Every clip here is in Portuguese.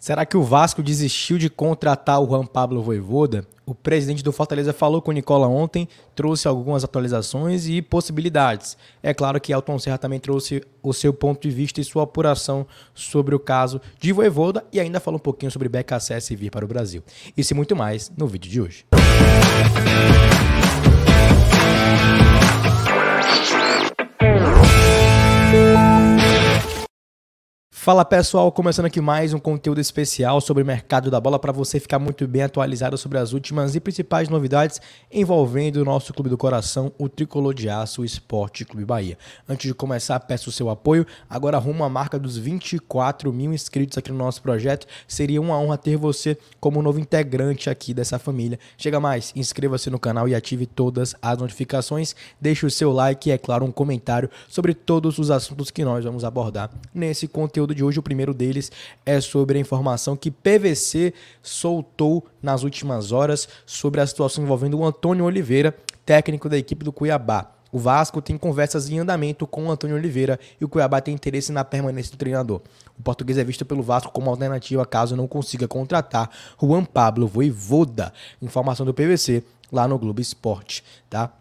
Será que o Vasco desistiu de contratar o Juan Pablo Voivoda? O presidente do Fortaleza falou com o Nicola ontem, trouxe algumas atualizações e possibilidades. É claro que Elton Serra também trouxe o seu ponto de vista e sua apuração sobre o caso de Voivoda e ainda falou um pouquinho sobre BKSS vir para o Brasil. Isso e muito mais no vídeo de hoje. Música Fala pessoal, começando aqui mais um conteúdo especial sobre o mercado da bola para você ficar muito bem atualizado sobre as últimas e principais novidades envolvendo o nosso clube do coração, o Tricolor de Aço Esporte Clube Bahia. Antes de começar, peço o seu apoio. Agora rumo à marca dos 24 mil inscritos aqui no nosso projeto. Seria uma honra ter você como novo integrante aqui dessa família. Chega mais, inscreva-se no canal e ative todas as notificações. Deixe o seu like e, é claro, um comentário sobre todos os assuntos que nós vamos abordar nesse conteúdo conteúdo de hoje, o primeiro deles é sobre a informação que PVC soltou nas últimas horas sobre a situação envolvendo o Antônio Oliveira, técnico da equipe do Cuiabá. O Vasco tem conversas em andamento com o Antônio Oliveira e o Cuiabá tem interesse na permanência do treinador. O português é visto pelo Vasco como alternativa caso não consiga contratar Juan Pablo Voivoda. Informação do PVC lá no Globo Esporte, tá?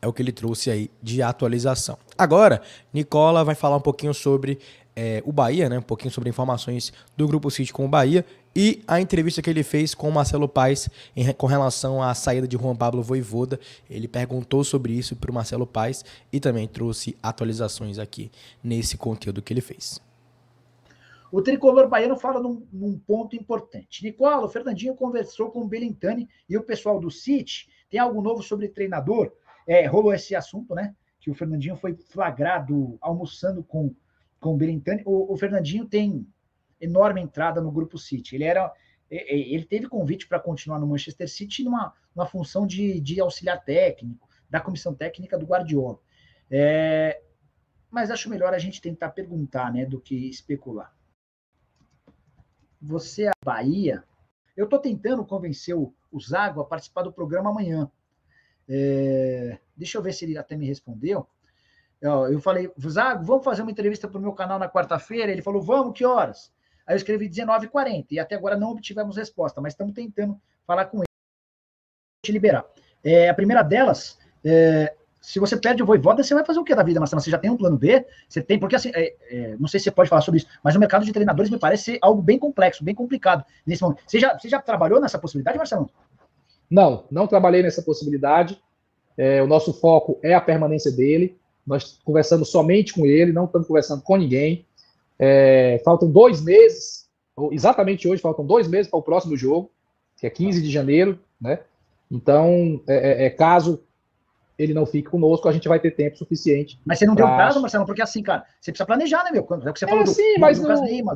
É o que ele trouxe aí de atualização. Agora, Nicola vai falar um pouquinho sobre é, o Bahia, né? Um pouquinho sobre informações do Grupo City com o Bahia e a entrevista que ele fez com o Marcelo Paes em, com relação à saída de Juan Pablo Voivoda. Ele perguntou sobre isso para o Marcelo Paes e também trouxe atualizações aqui nesse conteúdo que ele fez. O tricolor baiano fala num, num ponto importante. Nicola, o Fernandinho conversou com o Belintani e o pessoal do City. Tem algo novo sobre treinador? É, rolou esse assunto, né? Que o Fernandinho foi flagrado almoçando com com o Belintani. O, o, Fernandinho tem enorme entrada no grupo City. Ele era ele teve convite para continuar no Manchester City numa, numa função de, de auxiliar técnico da comissão técnica do Guardiola. É, mas acho melhor a gente tentar perguntar, né, do que especular. Você é a Bahia? Eu estou tentando convencer o, o Zago a participar do programa amanhã. É, deixa eu ver se ele até me respondeu. Eu falei, Zago, vamos fazer uma entrevista para o meu canal na quarta-feira? Ele falou, vamos, que horas? Aí eu escrevi 19h40 e até agora não obtivemos resposta, mas estamos tentando falar com ele te liberar. É, a primeira delas, é, se você perde o Voivoda, você vai fazer o que da vida, Marcelo? Você já tem um plano B? Você tem, porque assim, é, é, não sei se você pode falar sobre isso, mas o mercado de treinadores me parece ser algo bem complexo, bem complicado nesse momento. Você já, você já trabalhou nessa possibilidade, Marcelo? Não, não trabalhei nessa possibilidade. É, o nosso foco é a permanência dele. Nós conversamos somente com ele, não estamos conversando com ninguém. É, faltam dois meses, exatamente hoje, faltam dois meses para o próximo jogo, que é 15 de janeiro, né? Então, é, é, é, caso ele não fique conosco, a gente vai ter tempo suficiente. Mas você não pra... deu prazo, Marcelo, porque assim, cara, você precisa planejar, né, meu? É o que você é, falou é, do, sim, do, mas do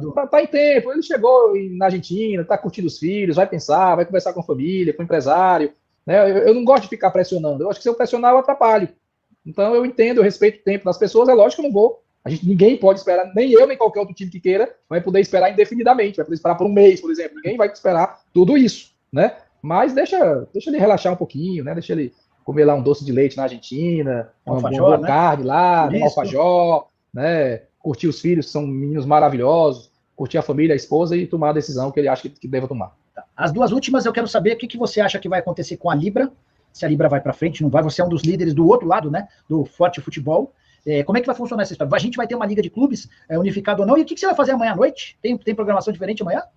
Lucas Tá, tá, em tempo. Ele chegou na Argentina, tá curtindo os filhos, vai pensar, vai conversar com a família, com o empresário. Né? Eu, eu não gosto de ficar pressionando. Eu acho que se eu pressionar, eu atrapalho. Então eu entendo, eu respeito o tempo das pessoas, é lógico que eu não vou. A gente, ninguém pode esperar, nem eu, nem qualquer outro time que queira, vai poder esperar indefinidamente, vai poder esperar por um mês, por exemplo. Ninguém vai esperar tudo isso, né? Mas deixa, deixa ele relaxar um pouquinho, né? Deixa ele comer lá um doce de leite na Argentina, alfajor, uma boa né? carne lá, um alfajor, né? Curtir os filhos, são meninos maravilhosos, curtir a família, a esposa e tomar a decisão que ele acha que, que deva tomar. Tá. As duas últimas eu quero saber o que, que você acha que vai acontecer com a Libra se a Libra vai para frente, não vai, você é um dos líderes do outro lado, né, do forte futebol. É, como é que vai funcionar essa história? A gente vai ter uma liga de clubes é, unificada ou não? E o que, que, você vai fazer amanhã à noite? Tem, tem programação diferente amanhã?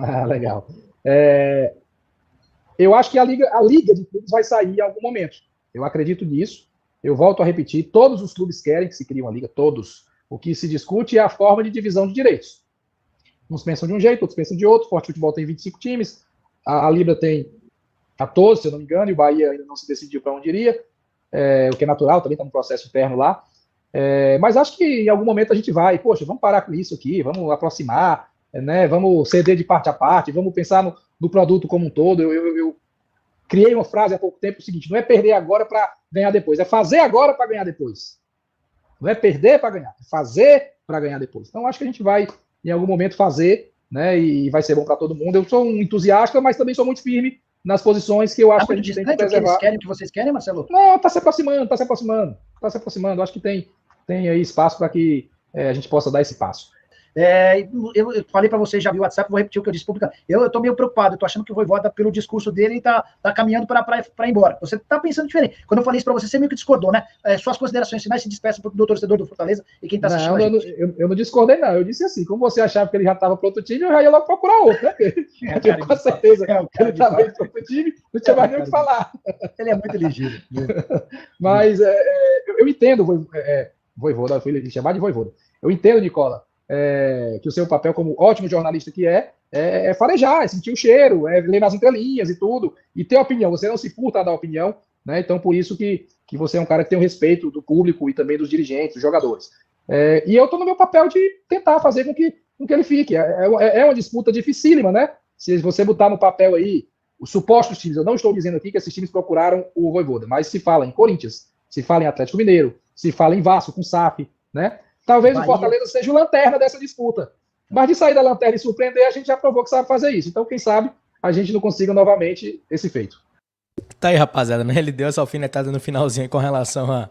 Ah, legal. É, eu acho que a liga, a liga de clubes vai sair em algum momento. Eu acredito nisso. Eu volto a repetir: todos os clubes querem que se crie uma liga, todos. O que se discute é a forma de divisão de direitos. Uns pensam de um jeito, outros pensam de outro. Forte Futebol tem 25 times, a, a Libra tem 14, se eu não me engano, e o Bahia ainda não se decidiu para onde iria, é, o que é natural, também está no processo interno lá. É, mas acho que em algum momento a gente vai, poxa, vamos parar com isso aqui, vamos aproximar, né, vamos ceder de parte a parte, vamos pensar no, no produto como um todo. Eu, eu, eu, criei uma frase há pouco tempo é o seguinte: não é perder agora para ganhar depois, é fazer agora para ganhar depois. Não é perder para ganhar, é fazer para ganhar depois. Então acho que a gente vai, em algum momento, fazer, né, e vai ser bom para todo mundo. Eu sou um entusiasta, mas também sou muito firme nas posições que eu acho tá que a gente tem que tá preservar. Que, querem, que vocês querem, Marcelo? Não, está se aproximando, está se aproximando, está se aproximando. Eu acho que tem, tem aí espaço para que é, a gente possa dar esse passo. É, eu, eu, falei para vocês já viu o WhatsApp, vou repetir o que eu disse pública. Eu estou meio preocupado, estou achando que o Voivoda, pelo discurso dele, está tá caminhando para ir embora. Você está pensando diferente. Quando eu falei isso para você, você meio que discordou, né? É, suas considerações finais se despeçam para o torcedor do Fortaleza e quem está assistindo. Não, eu, eu, não discordei, não. Eu disse assim: como você achava que ele já estava para outro time, eu já ia logo procurar outro, né? É, eu, com certeza. É ele estava indo para outro time, não tinha é mais nem o que falar. Ele é muito ligeiro. Mas eu, entendo, é, Voivoda, ele chamar de Voivoda. Eu entendo, Nicola é, que o seu papel como ótimo jornalista que é, é, é farejar, é sentir o cheiro, é ler nas entrelinhas e tudo, e ter opinião, você não se furta a dar opinião, né? Então, por isso que, que você é um cara que tem o respeito do público e também dos dirigentes, dos jogadores. É, e eu estou no meu papel de tentar fazer com que, com que ele fique. É, é, é, é, uma disputa dificílima, né? Se você botar no papel aí os supostos times, eu não estou dizendo aqui que esses times procuraram o Voivoda, mas se fala em Corinthians, se fala em Atlético Mineiro, se fala em Vasco com SAF, né? Talvez Bahia. o Fortaleza seja o lanterna dessa disputa. Mas de sair da lanterna e surpreender, a gente já provou que sabe fazer isso. Então, quem sabe a gente não consiga novamente esse feito. Tá aí, rapaziada, né? Ele deu essa alfinetada no finalzinho com relação à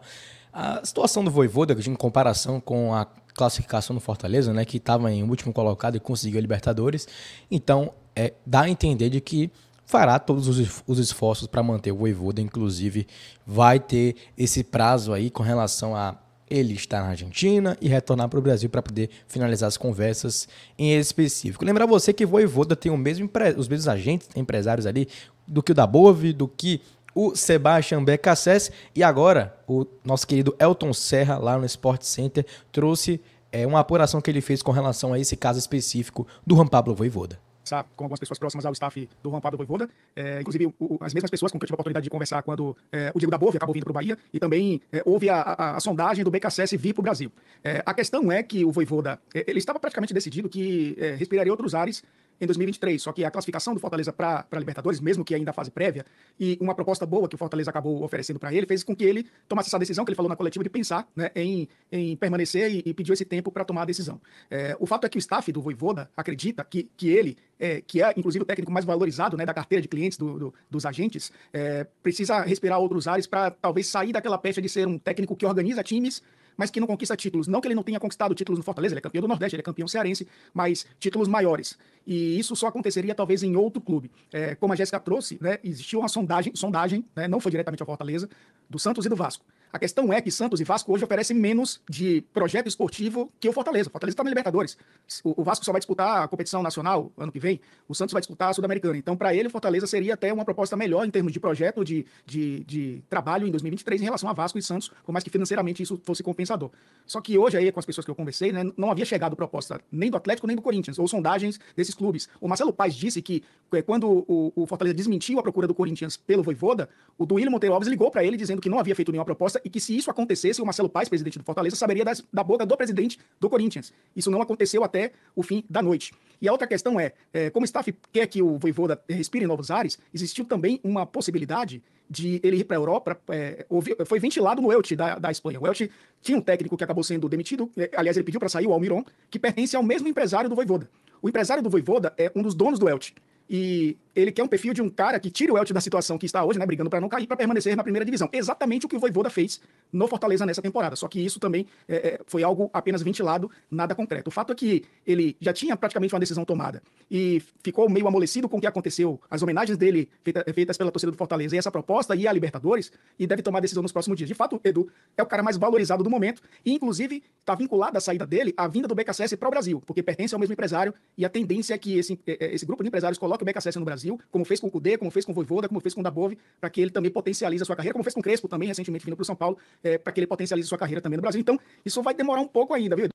a, a, situação do Voivoda, em comparação com a classificação do Fortaleza, né? Que estava em último colocado e conseguiu a Libertadores. Então, é, dá a entender de que fará todos os, os esforços para manter o Voivoda, inclusive vai ter esse prazo aí com relação a ele estar na Argentina e retornar para o Brasil para poder finalizar as conversas em específico. Lembrar você que Voivoda tem mesmo, os mesmos agentes, empresários ali, do que o da Bove, do que o Sebastian Becassés e agora o nosso querido Elton Serra lá no Sport Center trouxe é, uma apuração que ele fez com relação a esse caso específico do Juan Pablo Voivoda conversar com algumas pessoas próximas ao staff do Juan Pablo Voivoda, é, inclusive o, o, as mesmas pessoas com quem eu tive a oportunidade de conversar quando é, o Diego da Bove acabou vindo para o Bahia, e também é, houve a, a, a, sondagem do BKSS vir para o Brasil. É, a questão é que o Voivoda, é, ele estava praticamente decidido que é, respiraria outros ares em 2023. Só que a classificação do Fortaleza para a Libertadores, mesmo que ainda a fase prévia, e uma proposta boa que o Fortaleza acabou oferecendo para ele, fez com que ele tomasse essa decisão que ele falou na coletiva de pensar né, em, em permanecer e, e pediu esse tempo para tomar a decisão. É, o fato é que o staff do Voivoda acredita que, que ele, é, que é inclusive o técnico mais valorizado né, da carteira de clientes do, do, dos agentes, é, precisa respirar outros ares para talvez sair daquela pecha de ser um técnico que organiza times mas que não conquista títulos. Não que ele não tenha conquistado títulos no Fortaleza, ele é campeão do Nordeste, ele é campeão cearense, mas títulos maiores. E isso só aconteceria talvez em outro clube. É, como a Jéssica trouxe, né, existiu uma sondagem, sondagem né, não foi diretamente ao Fortaleza, do Santos e do Vasco. A questão é que Santos e Vasco hoje oferecem menos de projeto esportivo que o Fortaleza. O Fortaleza está na Libertadores. O, o, Vasco só vai disputar a competição nacional ano que vem. O Santos vai disputar a Sul-Americana. Então, para ele, o Fortaleza seria até uma proposta melhor em termos de projeto de, de, de trabalho em 2023 em relação a Vasco e Santos, por mais que financeiramente isso fosse compensador. Só que hoje, aí, com as pessoas que eu conversei, né, não havia chegado proposta nem do Atlético nem do Corinthians, ou sondagens desses clubes. O Marcelo Paes disse que eh, quando o, o Fortaleza desmentiu a procura do Corinthians pelo Voivoda, o Duílio Monteiro Alves ligou para ele dizendo que não havia feito nenhuma proposta e que se isso acontecesse, o Marcelo Paes, presidente do Fortaleza, saberia das, da boca do presidente do Corinthians. Isso não aconteceu até o fim da noite. E a outra questão é, é como o staff quer que o Voivoda é, respire novos ares, existiu também uma possibilidade de ele ir para a Europa, é, foi ventilado no Elche da, da Espanha. O Elche tinha um técnico que acabou sendo demitido, é, aliás, ele pediu para sair, o Almiron, que pertence ao mesmo empresário do Voivoda. O empresário do Voivoda é um dos donos do Elche. E ele quer um perfil de um cara que tire o Elche da situação que está hoje, né, brigando para não cair, para permanecer na primeira divisão. Exatamente o que o Voivoda fez no Fortaleza nessa temporada. Só que isso também é, é, foi algo apenas ventilado, nada concreto. O fato é que ele já tinha praticamente uma decisão tomada e ficou meio amolecido com o que aconteceu, as homenagens dele feita, é, feitas pela torcida do Fortaleza e essa proposta e a Libertadores, e deve tomar decisão nos próximos dias. De fato, Edu é o cara mais valorizado do momento e, inclusive, está vinculado à saída dele à vinda do BKSS para o Brasil, porque pertence ao mesmo empresário e a tendência é que esse, é, esse grupo de empresários coloque que o BKSS no Brasil, como fez com o Cudê, como fez com o Voivoda, como fez com o Dabove, para que ele também potencialize a sua carreira, como fez com o Crespo também, recentemente vindo para o São Paulo, é, para que ele potencialize a sua carreira também no Brasil. Então, isso vai demorar um pouco ainda, viu?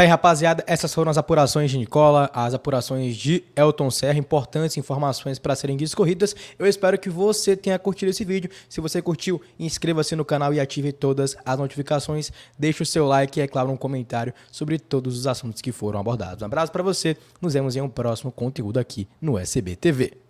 Tá aí, rapaziada. Essas foram as apurações de Nicola, as apurações de Elton Serra. Importantes informações para serem discorridas. Eu espero que você tenha curtido esse vídeo. Se você curtiu, inscreva-se no canal e ative todas as notificações. Deixe o seu like e, é claro, um comentário sobre todos os assuntos que foram abordados. Um abraço para você. Nos vemos em um próximo conteúdo aqui no SBTV.